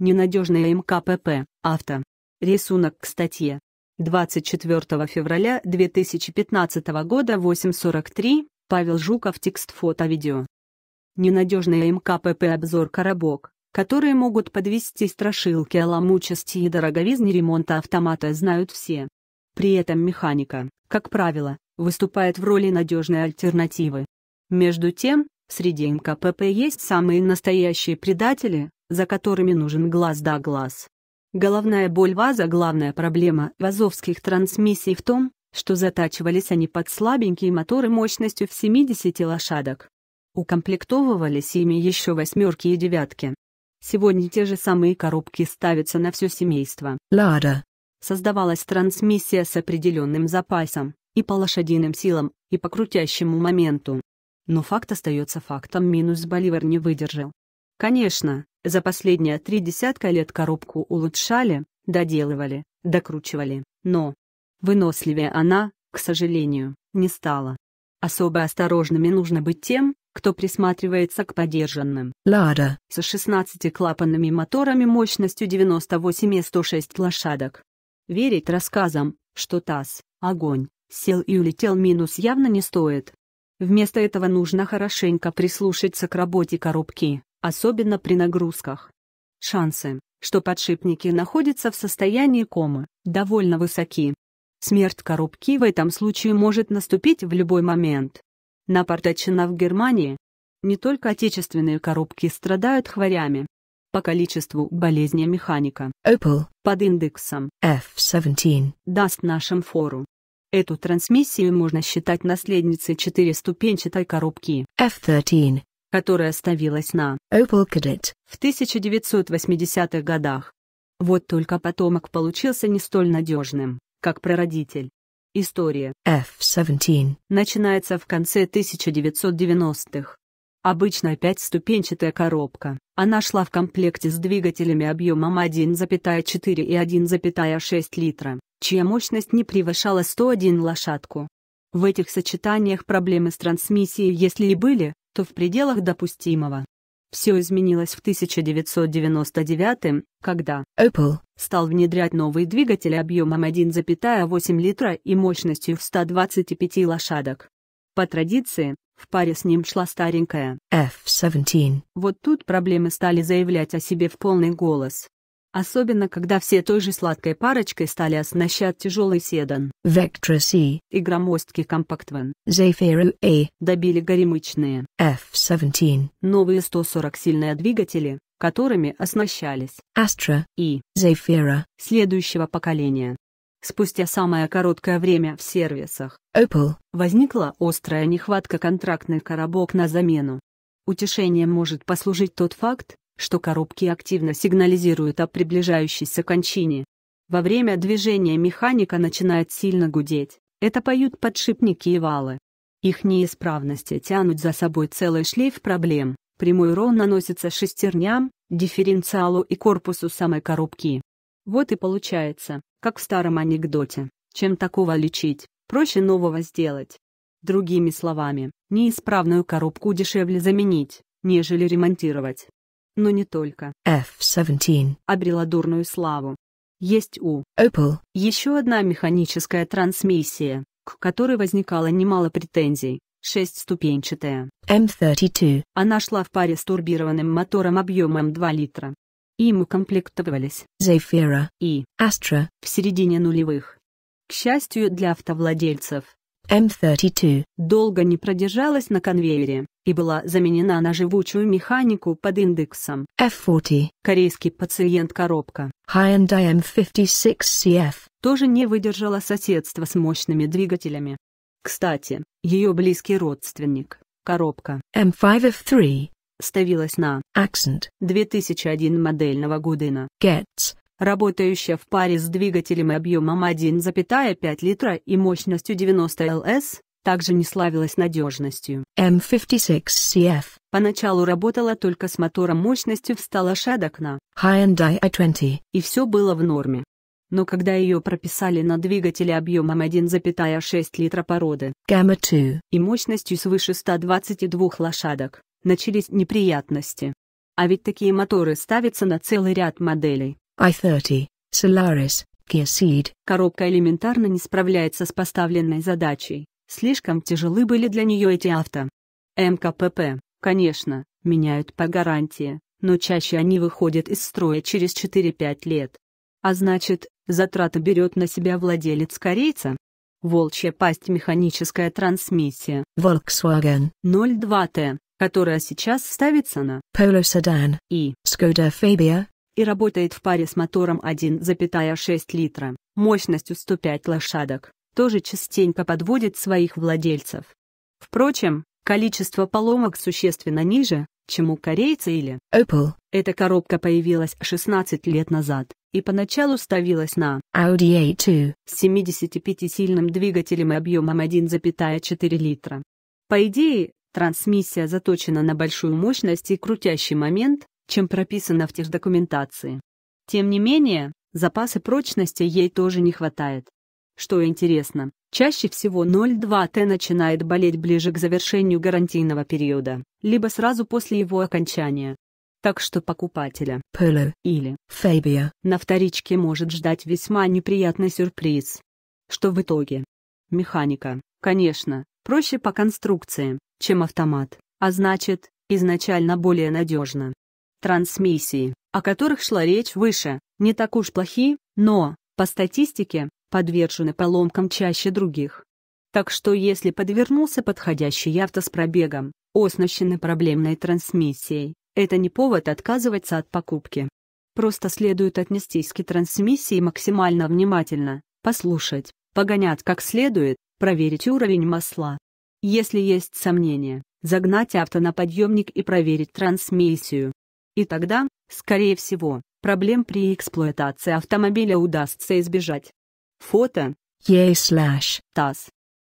Ненадежное МКПП, авто. Рисунок к статье. 24 февраля 2015 года 8.43, Павел Жуков текст фото-видео. Ненадежное МКПП обзор «Коробок», которые могут подвести страшилки о ломучести и дороговизне ремонта автомата знают все. При этом механика, как правило, выступает в роли надежной альтернативы. Между тем, среди МКПП есть самые настоящие предатели, за которыми нужен глаз да глаз. Головная боль ваза – главная проблема вазовских трансмиссий в том, что затачивались они под слабенькие моторы мощностью в 70 лошадок. Укомплектовывались ими еще восьмерки и девятки. Сегодня те же самые коробки ставятся на все семейство. Лада. Создавалась трансмиссия с определенным запасом, и по лошадиным силам, и по крутящему моменту. Но факт остается фактом, минус Боливар не выдержал. Конечно, за последние три десятка лет коробку улучшали, доделывали, докручивали, но выносливее она, к сожалению, не стала. Особо осторожными нужно быть тем, кто присматривается к подержанным. Лада со 16-клапанными моторами мощностью 98 и 106 лошадок. Верить рассказам, что таз, огонь, сел и улетел минус явно не стоит. Вместо этого нужно хорошенько прислушаться к работе коробки, особенно при нагрузках. Шансы, что подшипники находятся в состоянии комы, довольно высоки. Смерть коробки в этом случае может наступить в любой момент. Напортачена в Германии. Не только отечественные коробки страдают хворями. По количеству болезней механика. Opel под индексом F17 даст нашим фору. Эту трансмиссию можно считать наследницей четыреступенчатой коробки F13 которая ставилась на Opel Kadett в 1980-х годах. Вот только потомок получился не столь надежным, как прародитель. История F-17 начинается в конце 1990-х. Обычно пятиступенчатая коробка, она шла в комплекте с двигателями объемом 1,4 и 1,6 литра, чья мощность не превышала 101 лошадку. В этих сочетаниях проблемы с трансмиссией если и были, то в пределах допустимого. Все изменилось в 1999, когда Apple стал внедрять новый двигатель объемом 1,8 литра и мощностью в 125 лошадок. По традиции, в паре с ним шла старенькая F-17. Вот тут проблемы стали заявлять о себе в полный голос. Особенно, когда все той же сладкой парочкой стали оснащать тяжелый седан. Vectra C и громоздкий компактван. Zephyr A добили горемычные F-17. Новые 140-сильные двигатели, которыми оснащались Astra и Zephyra следующего поколения. Спустя самое короткое время в сервисах Opel возникла острая нехватка контрактных коробок на замену. Утешением может послужить тот факт, что коробки активно сигнализируют о приближающейся кончине. Во время движения механика начинает сильно гудеть, это поют подшипники и валы. Их неисправности тянут за собой целый шлейф проблем, прямой урон наносится шестерням, дифференциалу и корпусу самой коробки. Вот и получается, как в старом анекдоте, чем такого лечить, проще нового сделать. Другими словами, неисправную коробку дешевле заменить, нежели ремонтировать но не только. F-17 обрела дурную славу. Есть у Opel еще одна механическая трансмиссия, к которой возникало немало претензий. Шестступенчатая. m 32 Она шла в паре с турбированным мотором объемом 2 литра. Им укомплектовались Zephyra и Astra в середине нулевых. К счастью для автовладельцев, М32 долго не продержалась на конвейере и была заменена на живучую механику под индексом F40. Корейский пациент-коробка Hyundai M56 CF тоже не выдержала соседства с мощными двигателями. Кстати, ее близкий родственник, коробка M5F3, ставилась на Accent 2001 модельного Гудина Gets работающая в паре с двигателем объемом 1,5 литра и мощностью 90 ЛС, также не славилась надежностью. M56CF поначалу работала только с мотором мощностью в 100 лошадок на Hyundai i20, и все было в норме. Но когда ее прописали на двигателе объемом 1,6 литра породы Gamma 2 и мощностью свыше 122 лошадок, начались неприятности. А ведь такие моторы ставятся на целый ряд моделей i30, Solaris, Kia Ceed. Коробка элементарно не справляется с поставленной задачей. Слишком тяжелы были для нее эти авто. МКПП, конечно, меняют по гарантии, но чаще они выходят из строя через 4-5 лет. А значит, затраты берет на себя владелец корейца. Волчья пасть механическая трансмиссия. Volkswagen 02T, которая сейчас ставится на Polo Sedan и Skoda Fabia и работает в паре с мотором 1,6 литра, мощностью 105 лошадок, тоже частенько подводит своих владельцев. Впрочем, количество поломок существенно ниже, чем у корейцы или Opel. Эта коробка появилась 16 лет назад и поначалу ставилась на Audi A2 с 75-сильным двигателем и объемом 1,4 литра. По идее, трансмиссия заточена на большую мощность и крутящий момент, чем прописано в техдокументации. Тем не менее, запаса прочности ей тоже не хватает. Что интересно, чаще всего 0,2Т начинает болеть ближе к завершению гарантийного периода, либо сразу после его окончания. Так что покупателя Polo или Фабия на вторичке может ждать весьма неприятный сюрприз. Что в итоге? Механика, конечно, проще по конструкции, чем автомат, а значит, изначально более надежно трансмиссии, о которых шла речь выше, не так уж плохи, но, по статистике, подвержены поломкам чаще других. Так что если подвернулся подходящий авто с пробегом, оснащенный проблемной трансмиссией, это не повод отказываться от покупки. Просто следует отнестись к трансмиссии максимально внимательно, послушать, погонять как следует, проверить уровень масла. Если есть сомнения, загнать авто на подъемник и проверить трансмиссию. И тогда, скорее всего, проблем при эксплуатации автомобиля удастся избежать. Фото. Е/ТАСС.